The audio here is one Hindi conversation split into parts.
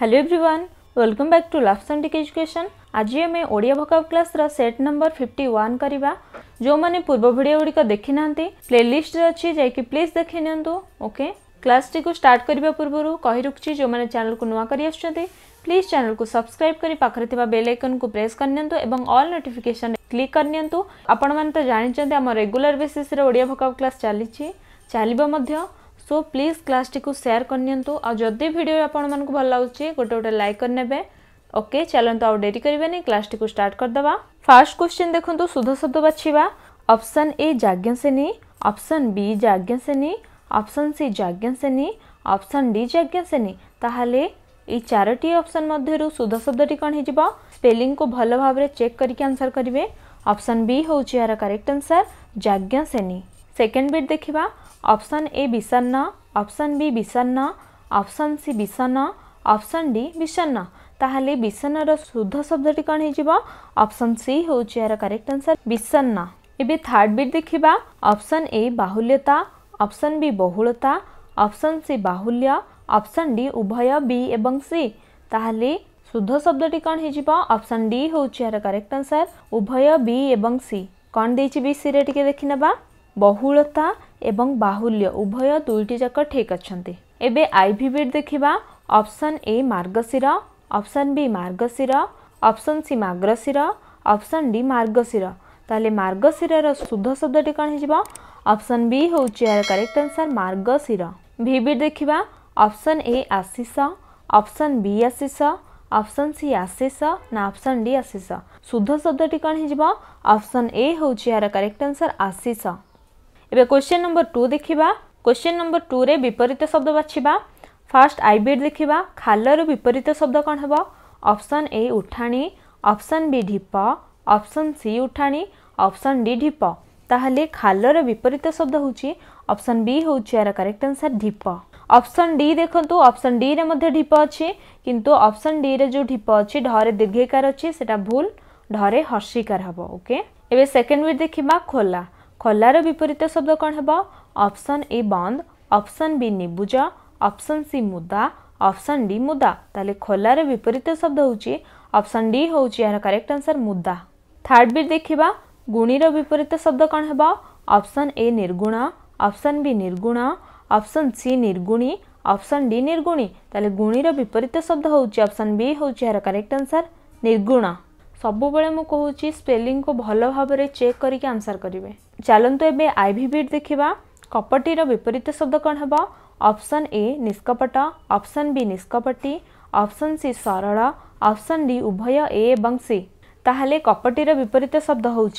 hello everyone welcome back to लाफ सन्डिक एजुकेशन आज आम ओडिया भोकाव क्लासर सेट नंबर फिफ्टी वन करवा जो मैंने पूर्व भिड गुड़िक देखी ना प्ले लिस्ट अच्छी जाकि प्लीज देखी ओके क्लास टी स्टार्ट करने पूर्व कही रखी जो मैंने चैनल को नुआ कर प्लीज चैनल को सब्सक्राइब कर पाखे बेल आइकन को प्रेस करनी अल् नोटिफिकेसन क्लिक करनी निंतु आपण मैंने तो जानते आम रेगुला बेसीस ओडिया भोकाव क्लास चली चलो सो प्लीज क्लास टी सेयार करनी आदि भिड भिडियो भल लगे गोटे गोटे लाइक करे ओके चलत आउ डेरी करेनि क्लास टी स्टार्ट करदे फास्ट क्वेश्चन देखो सुध शब्द बाछवा ऑप्शन ए जाज्ञसेनी ऑप्शन बी जाज्ञसेनी अप्सन सी जाज्ञसेनी अप्सन डी जाज्ञसेनी ताहले এই চারোটি অপশন মধ্যে শুদ্ধ শব্দটি কণ হয়ে স্পেলিং भल भाव चेक करके आंसर करेंगे अप्सन बी हूँ यार এর आंसर আনসর যাজ্ঞাসেনী সেকেন্ড বিট ऑप्शन ए विषन्ना ऑप्शन बी विषन्न ऑप्शन सी विषन्न ऑप्शन डी विषन्ना ताहले विषन्नर शुद्ध शब्दी कौन ऑप्शन सी हूँ यार करेक्ट आंसर विषन्ना एवं थर्ड बी देखा ऑप्शन ए बाहुल्यता ऑप्शन बी बहुलता ऑप्शन सी बाहुल्य ऑप्शन डी उभय बी एवं सी ताहले शुद्ध शब्दी कौन ऑप्शन डी हूँ यार करेक्ट आंसर उभय बी एवं सी कौन दे सी टे देखने बहुलता ए बाहुल्य उभय दुईटी जाक ठिक अहिले ए भिविट देखि अप्सन ए मर्गशिर अप्सन वि मर्गशिर अप्सन सि मर्गशिर अप्सन डि मर्गशिर तर्गशिर सुध शब्दी कन्जि अप्सन वि हौ चाहिँ यहाँ क्याक्ट आन्सर मर्गशिर भिभिट देखा अप्सन ए आशिष अप्सन वि आशिष अप्सन सि आशिष नप्सन डि आशिष सुध शब्द कन् हैजा अप्सन ए हौ क्याक्ट आन्सर आशिष ଏବେ କ୍ୱେଶ୍ଚନ୍ ନମ୍ବର ଟୁ ଦେଖିବା କ୍ୱେଶ୍ଚନ୍ ନମ୍ବର ଟୁରେ ବିପରୀତ ଶବ୍ଦ ବାଛିବା ଫାର୍ଷ୍ଟ ଆଇବିଡ୍ ଦେଖିବା ଖାଲରୁ ବିପରୀତ ଶବ୍ଦ କ'ଣ ହେବ ଅପସନ୍ ଏ ଉଠାଣି ଅପସନ୍ ବି ଢିପ ଅପସନ୍ ସି ଉଠାଣି ଅପସନ୍ ଡି ଢିପ ତାହେଲେ ଖାଲର ବିପରୀତ ଶବ୍ଦ ହେଉଛି ଅପସନ୍ ବି ହେଉଛି ଏହାର କରେକ୍ଟ ଆନ୍ସର୍ ଢିପ ଅପସନ୍ ଡି ଦେଖନ୍ତୁ ଅପସନ୍ ଡିରେ ମଧ୍ୟ ଢିପ ଅଛି କିନ୍ତୁ ଅପସନ୍ ଡିରେ ଯେଉଁ ଢିପ ଅଛି ଢରେ ଦୀର୍ଘିକାର ଅଛି ସେଇଟା ଭୁଲ ଢରେ ହର୍ଷିକାର ହେବ ଓକେ ଏବେ ସେକେଣ୍ଡ ୱିଡ୍ ଦେଖିବା ଖୋଲା खोलार विपरीत शब्द कौन है ऑप्शन ए बंद ऑप्शन बी निबुज ऑप्शन सी मुदा ऑप्शन डी मुदा ताले खोलार विपरीत शब्द हूँ ऑप्शन डी हूँ यार करेक्ट आंसर मुदा थर्ड भी देखा गुणीर विपरीत शब्द कौन है ऑप्शन ए निर्गुण ऑप्शन बी निर्गुण ऑप्शन सी निर्गुणी ऑप्शन डी निर्गुणी ताले गुणीर विपरीत शब्द हूँ ऑप्शन बी हूँ यार करेक्ट आंसर निर्गुण सबुबले मुझे स्पेलींग को भल भाव चेक करके आंसर करें चलत आई भि बिट देखा कपटीर विपरीत शब्द कौन हम ऑप्शन ए निष्कपट ऑप्शन बी निष्कपटी ऑप्शन सी सरल ऑप्शन डी उभय ए एवं सी ताल कपटीर विपरीत शब्द हूँ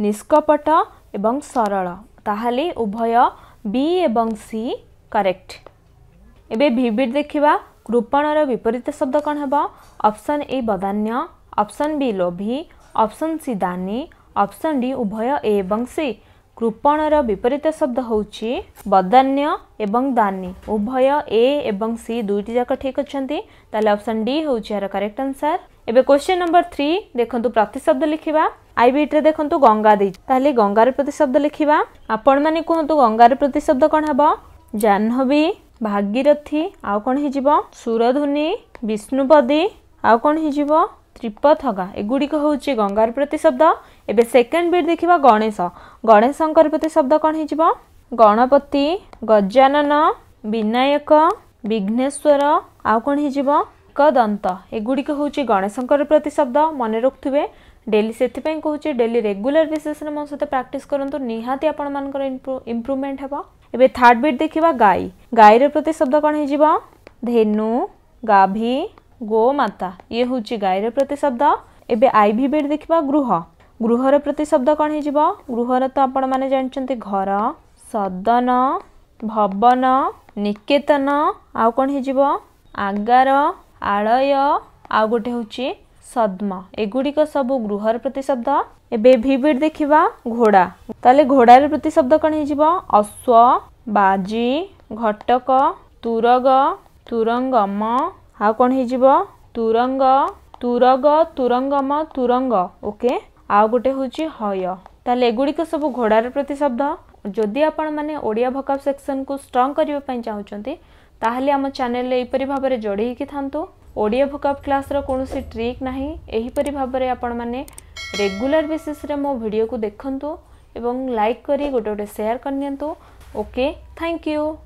निष्कपट एवं सरल ताल उभय बी एवं सी करेक्ट एवं भि बिट देखा कृपणर विपरीत शब्द कौन हम ऑप्शन ए बदान्य ऑप्शन बी लोभी ऑप्शन सी दानी ଅପସନ୍ ଡି ଉଭୟ ଏ ଏବଂ ସି କୃପଣର ବିପରୀତ ଶବ୍ଦ ହେଉଛି ବଦାନ୍ୟ ଏବଂ ଦାନି ଉଭୟ ଏ ଏବଂ ସି ଦୁଇଟି ଯାକ ଠିକ୍ ଅଛନ୍ତି ତାହେଲେ ଅପସନ୍ ଡି ହେଉଛି ଏହାର କରେକ୍ଟ ଆନ୍ସର ଏବେ କ୍ୱେଶ୍ଚନ୍ ନମ୍ବର ଥ୍ରୀ ଦେଖନ୍ତୁ ପ୍ରତିଶବ୍ଦ ଲେଖିବା ଆଇବିଟ୍ରେ ଦେଖନ୍ତୁ ଗଙ୍ଗା ଦେଇଛି ତାହେଲେ ଗଙ୍ଗାର ପ୍ରତିଶବ୍ଦ ଲେଖିବା ଆପଣମାନେ କୁହନ୍ତୁ ଗଙ୍ଗାର ପ୍ରତିଶବ୍ଦ କ'ଣ ହେବ ଜାହ୍ନବୀ ଭାଗିରଥୀ ଆଉ କ'ଣ ହେଇଯିବ ସୁରଧୁନି ବିଷ୍ଣୁପଦୀ ଆଉ କ'ଣ ହେଇଯିବ ତ୍ରିପଥଗା ଏଗୁଡ଼ିକ ହେଉଛି ଗଙ୍ଗାର ପ୍ରତିଶବ୍ଦ एवं सेकेंड बिट देखा गणेश गणेशपति शब्द कौन हो गणपति गजानन विनायक विघ्नेश्वर आउ कौन हो दंत एगुड़िक हूँ गणेशपति शब्द मन रखुवे डेली से कहे डेली रेगुला बेसीस मो सहित प्राक्ट करूँ निहाती आपण मान इम्प्रुवमेंट हाँ एवं थार्ड बिट देखा गाई गाईर प्रति शब्द कौन हो धेनु गाभी गोमाता ये हूँ गाईर रति शब्द एवं आई भी बीट देखा गृह ଗୃହର ପ୍ରତିଶବ୍ଦ କ'ଣ ହେଇଯିବ ଗୃହର ତ ଆପଣମାନେ ଜାଣିଛନ୍ତି ଘର ସଦନ ଭବନ ନିକେତନ ଆଉ କ'ଣ ହେଇଯିବ ଆଗାର ଆଳୟ ଆଉ ଗୋଟେ ହେଉଛି ସଦ୍ମ ଏଗୁଡ଼ିକ ସବୁ ଗୃହର ପ୍ରତିଶବ୍ଦ ଏବେ ଭିଭିଡ଼ ଦେଖିବା ଘୋଡ଼ା ତାହେଲେ ଘୋଡ଼ାର ପ୍ରତିଶବ୍ଦ କ'ଣ ହେଇଯିବ ଅଶ୍ୱ ବାଜି ଘଟକ ତୁରଗ ତୁରଙ୍ଗମ ଆଉ କ'ଣ ହେଇଯିବ ତୁରଙ୍ଗ ତୁରଗ ତୁରଙ୍ଗମ ତୁରଙ୍ଗ ଓକେ आउ गोटे हूँ हय तेल एगुड़िक सब घोड़ार प्रतिशब्द जदि आपण मैंने भकाप सेक्शन को स्ट्रंग करने चाहते तेल आम चेल भाव में जोड़ी था ओडिया भकअप क्लास रोसी ट्रिक ना यहीपर भाव आपण मैंने रेगुला बेसीस मो भिड को देखु लाइक कर गोटे गोटे सेयार करनी ओके थैंक यू